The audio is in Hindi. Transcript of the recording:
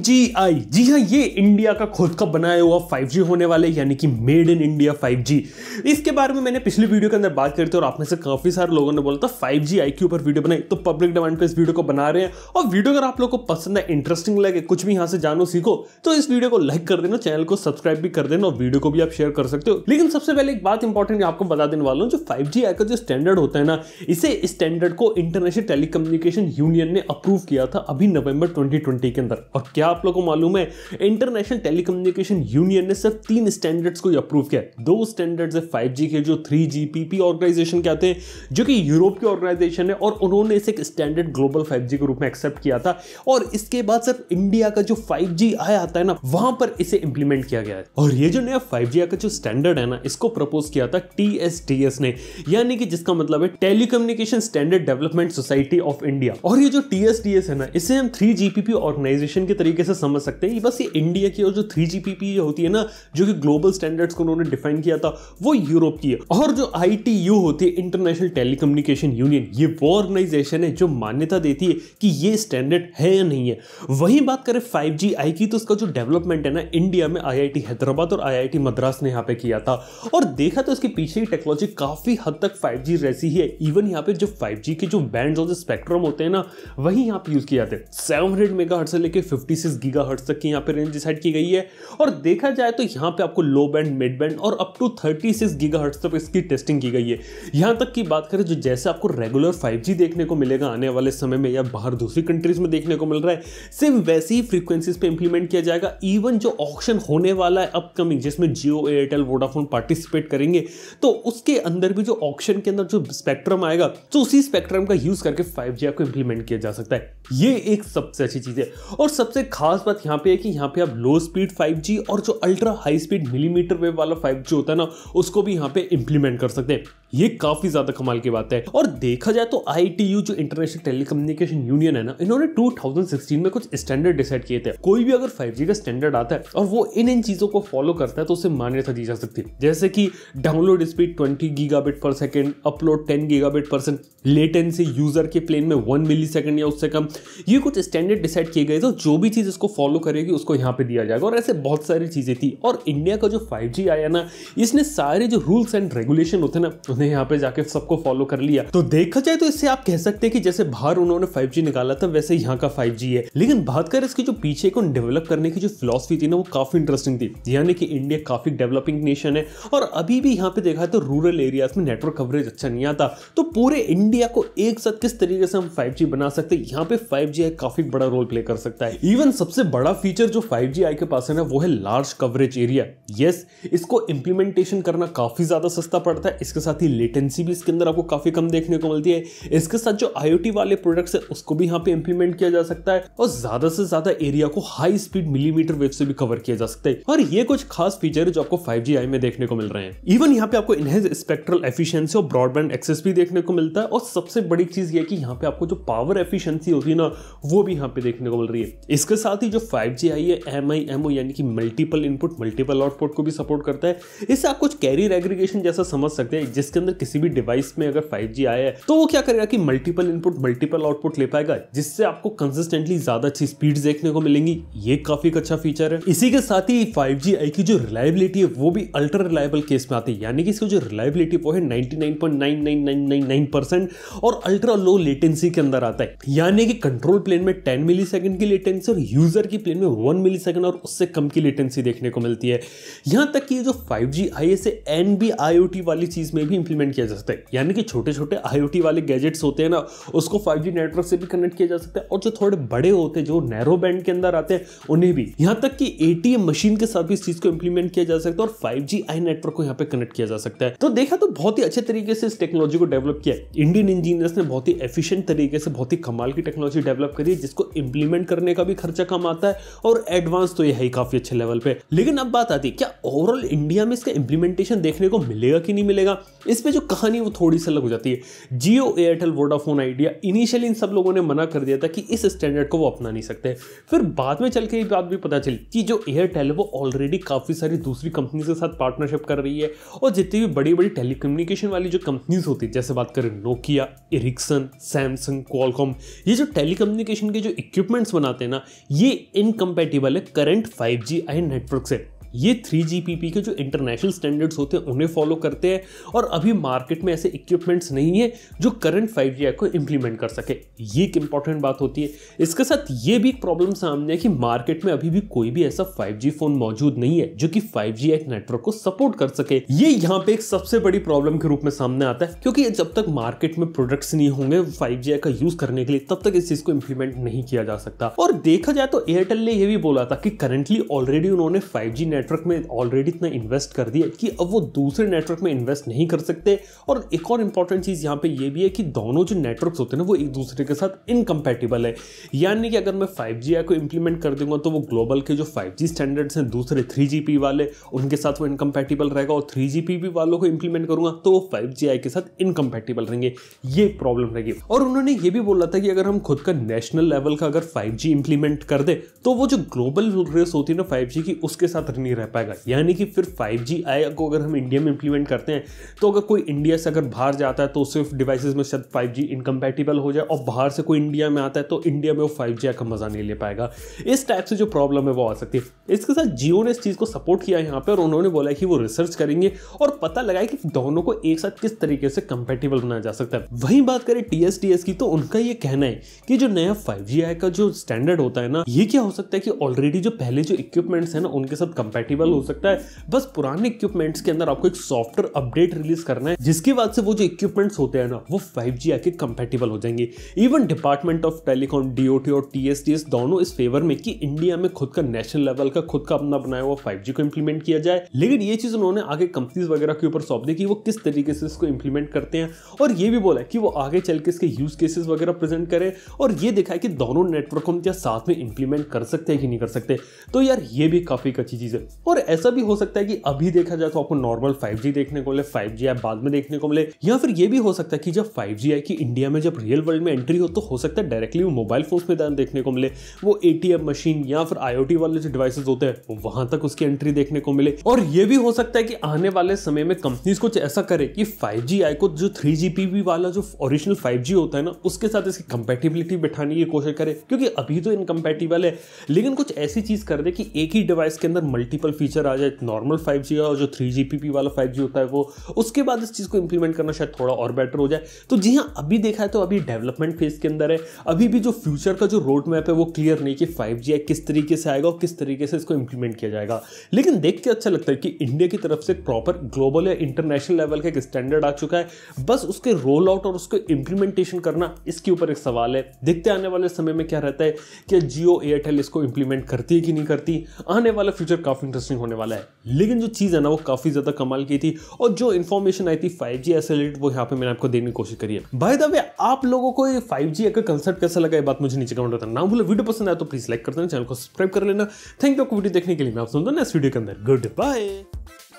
5G जी हाँ ये इंडिया का खुद का बनाया हुआ 5G होने वाले यानी कि मेड इन इंडिया 5G इसके बारे में मैंने पिछले वीडियो के अंदर बात करी थी और आप में से काफ़ी सारे लोगों ने बोला था 5G आई के ऊपर वीडियो बनाई तो पब्लिक डिमांड पे इस वीडियो को बना रहे हैं और वीडियो अगर आप लोगों को पसंद है इंटरेस्टिंग लगे कुछ भी यहाँ से जानो सीखो तो इस वीडियो को लाइक कर देना चैनल को सब्सक्राइब भी कर देना और वीडियो को भी आप शेयर कर सकते हो लेकिन सबसे पहले एक बात इंपॉर्टेंट आपको बता देने वाला हूँ जो फाइव जी का जो स्टैंडर्ड होता है ना इसे स्टैंडर्ड को इंटरनेशनल टेलीकम्युनिकेशन यूनियन ने अप्रूव किया था अभी नवंबर ट्वेंटी के अंदर और क्या आप लोगों को मालूम है इंटरनेशनल टेलीकम्युनिकेशन यूनियन ने सिर्फ तीन स्टैंडर्ड्स को अप्रूव किया दो स्टैंडर्ड्स है फाइव के जो 3G पीपी ऑर्गेनाइजेशन कहते हैं जो कि यूरोप की ऑर्गेनाइजेशन है और उन्होंने इसे एक स्टैंडर्ड ग्लोबल फाइव के रूप में एक्सेप्ट किया था और इसके बाद सिर्फ इंडिया का जो फाइव आया आता है ना वहां पर इसे इंप्लीमेंट किया गया है और ये जो नया 5G का जो स्टैंडर्ड है ना इसको प्रपोज किया था टी ने यानी कि जिसका मतलब है Telecommunication standard development society of India और ये जो टी है ना इसे हम थ्री जीपीपी ऑर्गेनाइजेशन के तरीके तरीके से समझ सकते हैं बस ये इंडिया की और जो थ्री जी होती है ना जो कि ग्लोबल स्टैंडर्ड्स को उन्होंने डिफाइन किया था वो यूरोप की है और जो आई होती है इंटरनेशनल टेलीकम्युनिकेशन यूनियन ये वो ऑर्गेनाइजेशन है जो मान्यता देती है कि ये स्टैंडर्ड है या नहीं है वही बात करें फाइव जी आई की तो उसका जो डेवलपमेंट है ना इंडिया में आई हैदराबाद और आई मद्रास ने यहाँ पे किया था और देखा तो इसके पीछे की टेक्नोलॉजी काफ़ी हद तक फाइव जी रैसी है इवन यहाँ पे जो फाइव के जो बैंड और जो स्पेक्ट्रम होते हैं ना वही यहाँ पे यूज़ किए जाते हैं सेवन हंड्रेड मेगा से लेकर फिफ्टी गीगा हर्ट्स तक की यहाँ पे रेंज डिसाइड की गई है और देखा जाए तो यहाँ पे आपको लो बैंड मिड बैंड और up to thirty six giga hertz तक इसकी टेस्टिंग की गई है यहाँ तक की बात करें जो तो जैसे आपको रेगुलर 5G देखने को मिलेगा आने वाले समय में या बाहर दूसरी कंट्रीज में देखने को मिल रहा है सेम वैसे ही फ्रीक्वेंसीज पर इंप्लीमेंट किया जाएगा इवन जो ऑप्शन होने वाला है अपकमिंग जिसमें जियो एयरटेल वोडाफोन पार्टिसिपेट करेंगे तो उसके अंदर भी जो ऑप्शन के अंदर जो स्पेक्ट्रम आएगा तो उसी स्पेक्ट्रम का यूज करके फाइव आपको इंप्लीमेंट किया जा सकता है ये एक सबसे अच्छी चीज है और सबसे खास बात यहाँ पे है कि यहाँ पे आप लो स्पीड 5G और जो ultra high speed millimeter wave वाला 5G होता है ना उसको भी यहाँ पे इंप्लीमेंट कर सकते हैं ये काफी ज्यादा कमाल की बात है और देखा जाए तो आई जो इंटरनेशनल टेलीकम्युनिकेशन यूनियन है ना इन्होंने 2016 में कुछ स्टैंडर्ड डिसाइड किए थे कोई भी अगर 5G का स्टैंडर्ड आता है और वो इन इन चीजों को फॉलो करता है तो उसे मान्यता दी जा सकती है जैसे कि download speed 20 gigabit per second upload giga gigabit per latency user के प्लेन में वन मिली या उससे कम ये कुछ स्टैंडर्ड डिसाइड किए गए थे जो भी चीज़ इसको फॉलो करेगी उसको यहाँ पे दिया जाएगा और ऐसे बहुत सारी चीज़ें थी और इंडिया का जो फाइव आया ना इसने सारे जो रूल्स एंड रेगुलेशन होते ना उन्होंने यहाँ पे जाके सबको फॉलो कर लिया तो देखा जाए तो इससे आप कह सकते हैं कि जैसे बाहर उन्होंने 5G निकाला था वैसे यहाँ का 5G है लेकिन बात कर इसके जो पीछे को डेवलप करने की जो फिलोसफी थी ना वो काफी इंटरेस्टिंग थी यानी कि इंडिया काफी डेवलपिंग नेशन है और अभी भी यहाँ पे देखा तो रूरल एरियाज में नेटवर्क कवरेज अच्छा नहीं आता तो पूरे इंडिया को एक साथ किस तरीके से हम फाइव बना सकते हैं यहाँ पे फाइव जी काफी बड़ा रोल प्ले कर सकता है इवन सबसे बड़ा फीचर जो फाइव जी के पास है ना वो है लार्ज कवरेज एरिया यस इसको इम्प्लीमेंटेशन करना काफी ज्यादा सस्ता पड़ता है इसके साथ ही लेटेंसी भी इसके अंदर आपको काफ़ी कम देखने को मिलती है इसके साथ जो आई वाले प्रोडक्ट्स है उसको भी यहाँ पे इंप्लीमेंट किया जा सकता है और ज़्यादा से ज़्यादा एरिया को हाई स्पीड मिलीमीटर वेव से भी कवर किया जा सकता है और ये कुछ खास फीचर है जो आपको फाइव जी आई में देखने को मिल रहे हैं इवन यहाँ पे आपको इनहेंस स्पेक्ट्रल एफिशियंसी और ब्रॉडबैंड एक्सेस भी देखने को मिलता है और सबसे बड़ी चीज़ ये कि यहाँ पे आपको जो पावर एफिशियंसी होती है ना वो भी यहाँ पे देखने को मिल रही है इसके साथ ही जो फाइव जी आई है एम आई एम ओ यानी कि मल्टीपल इनपुट मल्टीपल आउटपुट को भी सपोर्ट करता है इससे आप कुछ कैरियर एग्रीगेशन जैसा समझ सकते हैं जिसके इसके अंदर किसी भी डिवाइस में अगर 5G आया है तो वो क्या करेगा कि मल्टीपल इनपुट मल्टीपल आउटपुट ले पाएगा जिससे आपको कंसिस्टेंटली ज्यादा अच्छी स्पीड देखने को मिलेंगी ये काफी अच्छा फीचर है इसी के साथ ही 5G आई की जो रिलायबिलिटी है वो भी अल्ट्रा रिलायबल केस में आती है यानी कि इसकी जो रिलायबिलिटी वो है नाइनटी और अल्ट्रा लो लेटेंसी के अंदर आता है यानी कि कंट्रोल प्लेन में टेन मिली की लेटेंसी और यूजर की प्लेन में वन मिली और उससे कम की लेटेंसी देखने को मिलती है यहां तक कि जो फाइव जी आई से एन वाली चीज में भी इंप्लीमेंट किया जा सकता है यानी कि छोटे छोटे आई वाले गैजेट्स होते हैं ना उसको फाइव नेटवर्क से भी कनेक्ट किया जा सकता है और जो थोड़े बड़े होते हैं जो नैरो बैंड के अंदर आते हैं उन्हें भी यहाँ तक कि ए मशीन के साथ भी इस चीज को इंप्लीमेंट किया जा सकता है और फाइव आई नेटवर्क को यहाँ पे कनेक्ट किया जा सकता है तो देखा तो बहुत ही अच्छे तरीके से इस टेक्नोलॉजी को डेवलप किया है इंडियन इंजीनियर्स ने बहुत ही एफिशिएंट तरीके से बहुत ही कमाल की टेक्नोलॉजी डेवलप करी है जिसको इंप्लीमेंट करने का भी खर्चा कम आता है और एडवांस तो यह है काफी अच्छे लेवल पे लेकिन अब बात आती है क्या ओवरऑल इंडिया में इसका इंप्लीमेंटेशन देखने को मिलेगा कि नहीं मिलेगा इस इसमें जो कहानी वो थोड़ी सी अलग हो जाती है Jio Airtel Vodafone Idea initially इन सब लोगों ने मना कर दिया था कि इस स्टैंडर्ड को वो अपना नहीं सकते फिर बाद में चल के ये बात भी पता चली कि जो एयरटेल है वो ऑलरेडी काफ़ी सारी दूसरी कंपनी के साथ पार्टनरशिप कर रही है और जितनी भी बड़ी बड़ी टेलीकम्युनिकेशन वाली जो कंपनीज होती है जैसे बात करें नोकिया इरिक्सन सैमसंग कॉलकॉम ये जो टेलीकम्युनिकेशन के जो इक्विपमेंट्स बनाते हैं ना ये इनकम्पेटिबल है करंट जी आई नेटवर्क से ये थ्री के जो इंटरनेशनल स्टैंडर्ड्स होते हैं उन्हें फॉलो करते हैं और अभी मार्केट में ऐसे इक्विपमेंट्स नहीं है जो करंट फाइव जी को इम्प्लीमेंट कर सके ये एक इंपॉर्टेंट बात होती है इसके साथ ये भी एक प्रॉब्लम सामने है कि मार्केट में अभी भी कोई भी ऐसा जी फोन मौजूद नहीं है जो कि जी एक्ट नेटवर्क को सपोर्ट कर सके ये यहाँ पे एक सबसे बड़ी प्रॉब्लम के रूप में सामने आता है क्योंकि जब तक मार्केट में प्रोडक्ट्स नहीं होंगे 5G का यूज करने के लिए तब तक इस चीज को इम्प्लीमेंट नहीं किया जा सकता और देखा जाए तो एयरटेल ने यह भी बोला था कि करंटली ऑलरेडी उन्होंने फाइव जी नेटवर्क में ऑलरेडी इतना इन्वेस्ट कर दिया कि अब वो दूसरे नेटवर्क में इन्वेस्ट नहीं कर सकते और एक और इंपॉर्टेंट चीज़ यहाँ पे ये भी है कि दोनों जो नेटवर्क होते हैं ना वो एक दूसरे के साथ इनकम्पेटिबल है यानी कि अगर मैं फाइव जी को इम्प्लीमेंट कर दूंगा तो वो ग्लोबल के जो फाइव जी स्टैंडर्ड्स हैं दूसरे थ्री जी पी वाले उनके साथ वो इनकम्पेटिबल रहेगा और थ्री जी पी वालों को इम्प्लीमेंट करूंगा तो वो फाइव जी के साथ इनकम्पेटिबल रहेंगे ये प्रॉब्लम रहेगी और उन्होंने ये भी बोला था कि अगर हम खुद का नेशनल लेवल का अगर फाइव जी इम्प्लीमेंट कर दे तो वो जो ग्लोबल रेस होती है ना फाइव की उसके साथ नहीं रह पाएगा यानी कि फिर 5G जी आया को अगर हम इंडिया में इंप्लीमेंट करते हैं तो अगर कोई इंडिया से अगर बाहर जाता है तो सिर्फ डिवाइसेस में शायद 5G इनकम्पैटिबल हो जाए और बाहर से कोई इंडिया में आता है तो इंडिया में वो 5G का मज़ा नहीं ले पाएगा इस टाइप से जो प्रॉब्लम है वो आ सकती है इसके साथ जियो ने इस चीज़ को सपोर्ट किया यहाँ पर और उन्होंने बोला कि वो रिसर्च करेंगे और पता लगाए कि दोनों को एक साथ किस तरीके से कंपेटेबल बनाया जा सकता है वहीं बात करें टीएसटीएस की तो उनका ये कहना है कि जो नया 5G आई का जो स्टैंडर्ड होता है ना ये क्या हो सकता है कि ऑलरेडी जो पहले जो इक्विपमेंट्स है ना उनके साथ कंपेट कंपैटिबल हो सकता है बस पुराने इक्विपमेंट्स के अंदर आपको एक सॉफ्टवेयर अपडेट रिलीज करना है जिसके बाद से वो जो इक्विपमेंट्स होते हैं ना वो 5G आके कंपैटिबल हो जाएंगे even department of telecom DOT और टीएसटीएस दोनों इस फेवर में कि इंडिया में खुद का नेशनल लेवल का खुद का अपना बनाया हुआ फाइव को इंप्लीमेंट किया जाए लेकिन ये चीज उन्होंने आगे कंपनीज वगैरह के ऊपर सौंप दी कि वो किस तरीके से इसको इंप्लीमेंट करते हैं और ये भी बोला कि वो आगे चल के इसके यूज केसेस वगैरह प्रेजेंट करें और ये है कि दोनों नेटवर्क हम क्या साथ में इंप्लीमेंट कर सकते हैं कि नहीं कर सकते तो यार ये भी काफ़ी एक अच्छी चीज़ है और ऐसा भी हो सकता है कि अभी देखा जाए तो आपको नॉर्मल 5G देखने को मिले 5G जी बाद में देखने को मिले या फिर ये भी हो सकता है कि जब 5G जी आए कि इंडिया में जब रियल वर्ल्ड में एंट्री हो तो हो सकता है डायरेक्टली वो मोबाइल फोन में देखने को मिले वो ए मशीन या फिर आई वाले जो डिवाइसेज होते हैं वहां तक उसकी एंट्री देखने को मिले और ये भी हो सकता है कि आने वाले समय में कंपनीज कुछ ऐसा करे कि फाइव जी को जो थ्री जी वाला जो ओरिजिनल फाइव होता है ना उसके साथ इसकी कंपेटिबिलिटी बैठाने की कोशिश करे क्योंकि अभी तो इनकम्पेटिबल है लेकिन कुछ ऐसी चीज कर दे कि एक ही डिवाइस के अंदर मल्टी मल्टीपल फीचर आ जाए नॉर्मल फाइव जी और जो थ्री जी पी पी वाला फाइव जी होता है वो उसके बाद इस चीज़ को इंप्लीमेंट करना शायद थोड़ा और बेटर हो जाए तो जी हाँ अभी देखा है तो अभी डेवलपमेंट फेज के अंदर है अभी भी जो फ्यूचर का जो रोड मैप है वो क्लियर नहीं कि फाइव जी है किस तरीके से आएगा और किस तरीके से इसको इंप्लीमेंट किया जाएगा लेकिन देख के अच्छा लगता है कि इंडिया की तरफ से प्रॉपर ग्लोबल या इंटरनेशनल लेवल का एक स्टैंडर्ड आ चुका है बस उसके रोल आउट और उसको इंप्लीमेंटेशन करना इसके ऊपर एक सवाल है देखते आने वाले समय में क्या रहता है कि जियो एयरटेल इसको इंप्लीमेंट करती है कि नहीं करती आने वाला फ्यूचर काफ़ी काफ़ी इंटरेस्टिंग होने वाला है लेकिन जो चीज़ है ना वो काफ़ी ज़्यादा कमाल की थी और जो इन्फॉर्मेशन आई थी फाइव जी रिलेटेड वो यहाँ पे मैंने आपको देने की कोशिश करी है भाई दबे आप लोगों को फाइव जी का कंसेप्ट कैसा लगा ये बात मुझे नीचे कमेंट बताना ना बोले वीडियो पसंद आया तो प्लीज़ लाइक कर देना चैनल को सब्सक्राइब कर लेना थैंक यू आपको वीडियो देखने के लिए मैं आप सुनता दो नेक्स्ट वीडियो के अंदर गुड बाय